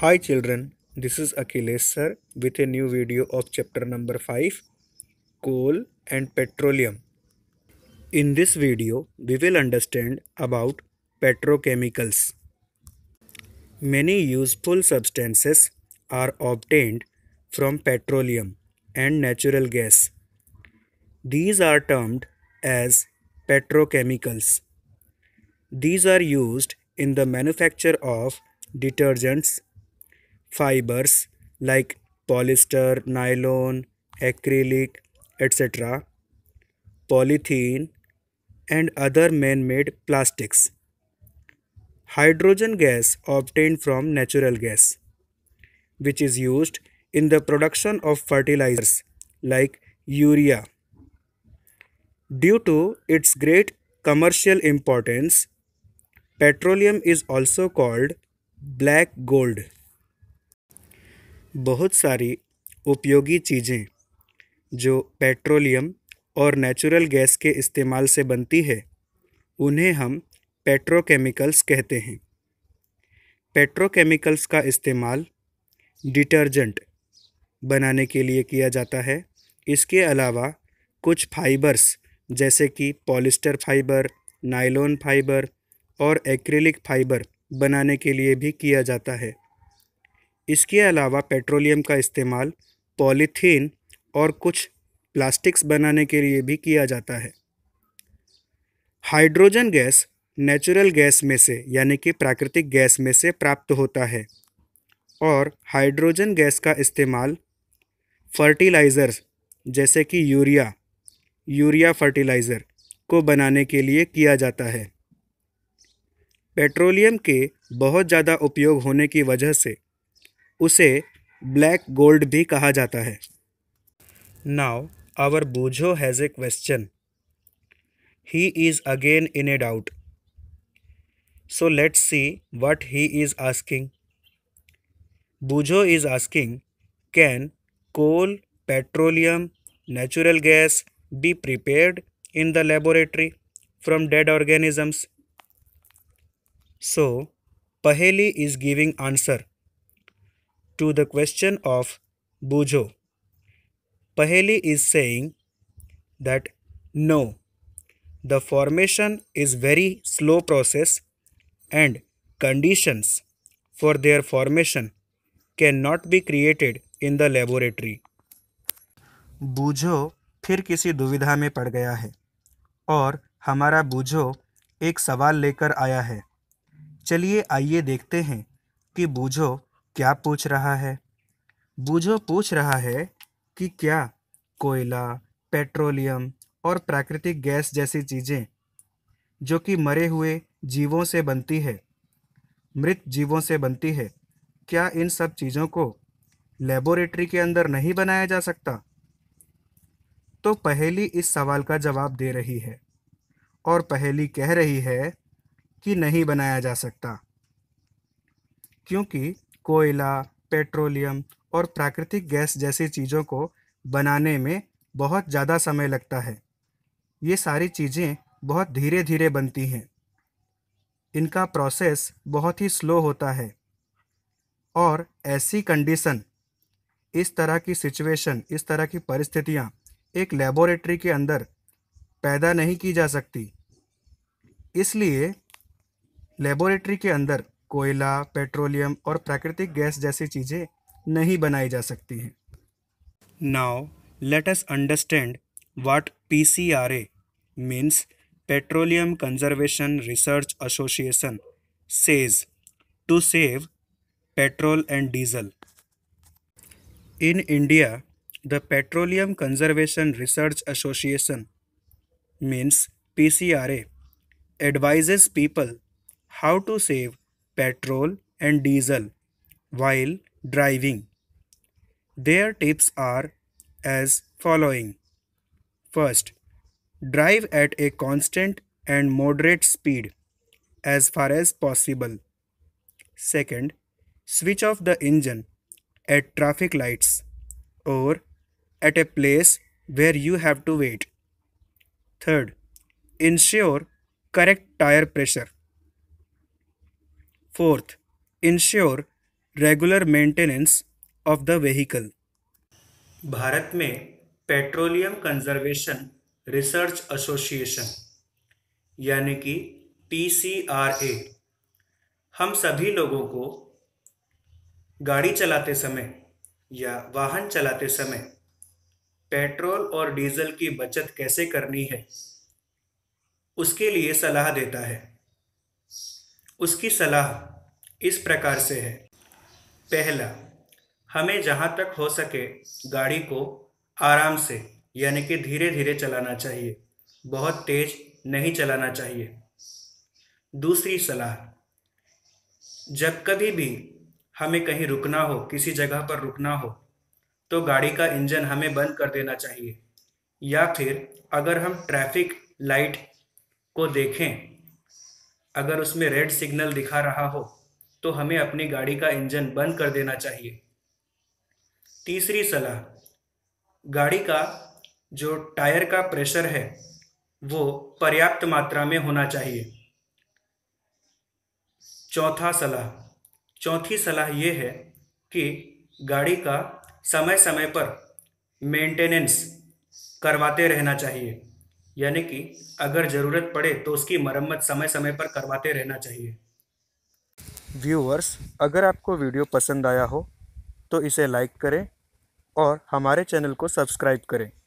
Hi children, this is Akhilesh sir with a new video of chapter number 5 Coal and Petroleum. In this video, we will understand about petrochemicals. Many useful substances are obtained from petroleum and natural gas. These are termed as petrochemicals. These are used in the manufacture of detergents fibers like polyester, nylon, acrylic, etc., polythene, and other man made plastics. Hydrogen gas obtained from natural gas, which is used in the production of fertilizers like urea. Due to its great commercial importance, petroleum is also called black gold. बहुत सारी उपयोगी चीज़ें जो petroleum और natural gas के इस्तेमाल से बनती है उन्हें हम पेट्रोकेमिकल्स कहते हैं पेट्रोकेमिकल्स का इस्तेमाल डिटर्जेंट बनाने के लिए किया जाता है इसके अलावा कुछ फाइबर्स जैसे कि पॉलिस्टर फाइबर नाइलॉन फाइबर और एक्रिलिक फाइबर बनाने के लिए भी किया जाता है इसके अलावा पेट्रोलियम का इस्तेमाल पॉलीथीन और कुछ प्लास्टिक्स बनाने के लिए भी किया जाता है हाइड्रोजन गैस नेचुरल गैस में से यानी कि प्राकृतिक गैस में से प्राप्त होता है और हाइड्रोजन गैस का इस्तेमाल फर्टिलाइज़र्स जैसे कि यूरिया यूरिया फर्टिलाइज़र को बनाने के लिए किया जाता है पेट्रोलियम के बहुत ज़्यादा उपयोग होने की वजह से उसे ब्लैक गोल्ड भी कहा जाता है now our Boojho has a question he is again in a doubt so let's see what he is asking Boojho is asking can coal petroleum natural gas be prepared in the laboratory from dead organisms so Paheli is giving answer to the question of Boojho Paheli is saying that no the formation is very slow process and conditions for their formation cannot be created in the laboratory Boojho फिर किसी दुविधा में पड़ गया है और हमारा बूझो एक सवाल लेकर आया है चलिए आइए देखते हैं कि बूझो क्या पूछ रहा है बूझो पूछ रहा है कि क्या कोयला पेट्रोलियम और प्राकृतिक गैस जैसी चीज़ें जो कि मरे हुए जीवों से बनती है मृत जीवों से बनती है क्या इन सब चीज़ों को लेबोरेटरी के अंदर नहीं बनाया जा सकता तो पहेली इस सवाल का जवाब दे रही है और पहेली कह रही है कि नहीं बनाया जा सकता क्योंकि कोयला पेट्रोलियम और प्राकृतिक गैस जैसी चीज़ों को बनाने में बहुत ज़्यादा समय लगता है ये सारी चीज़ें बहुत धीरे धीरे बनती हैं इनका प्रोसेस बहुत ही स्लो होता है और ऐसी कंडीशन इस तरह की सिचुएशन इस तरह की परिस्थितियाँ एक लेबोरेटरी के अंदर पैदा नहीं की जा सकती इसलिए लेबोरेटरी के अंदर कोयला पेट्रोलियम और प्राकृतिक गैस जैसी चीज़ें नहीं बनाई जा सकती हैं now what P C R A means petroleum conservation research association says to save petrol and diesel in India the petroleum conservation research association means P means PCRA advises people how to save petrol and diesel while driving. Their tips are as following. First, drive at a constant and moderate speed as far as possible. Second, switch off the engine at traffic lights or at a place where you have to wait. Third, ensure correct tire pressure. Fourth ensure regular maintenance of the vehicle Bharat में petroleum conservation research association यानी कि P हम सभी लोगों को गाड़ी चलाते समय या वाहन चलाते समय पेट्रोल और डीजल की बचत कैसे करनी है उसके लिए सलाह देता है उसकी सलाह इस प्रकार से है पहला हमें जहाँ तक हो सके गाड़ी को आराम से यानी कि धीरे धीरे चलाना चाहिए बहुत तेज नहीं चलाना चाहिए दूसरी सलाह जब कभी भी हमें कहीं रुकना हो किसी जगह पर रुकना हो तो गाड़ी का इंजन हमें बंद कर देना चाहिए या फिर अगर हम ट्रैफिक लाइट को देखें अगर उसमें रेड सिग्नल दिखा रहा हो तो हमें अपनी गाड़ी का इंजन बंद कर देना चाहिए तीसरी सलाह गाड़ी का जो टायर का प्रेशर है वो पर्याप्त मात्रा में होना चाहिए चौथा सलाह चौथी सलाह ये है कि गाड़ी का समय समय पर मेंटेनेंस करवाते रहना चाहिए यानी कि अगर ज़रूरत पड़े तो उसकी मरम्मत समय समय पर करवाते रहना चाहिए व्यूअर्स अगर आपको वीडियो पसंद आया हो तो इसे लाइक करें और हमारे चैनल को सब्सक्राइब करें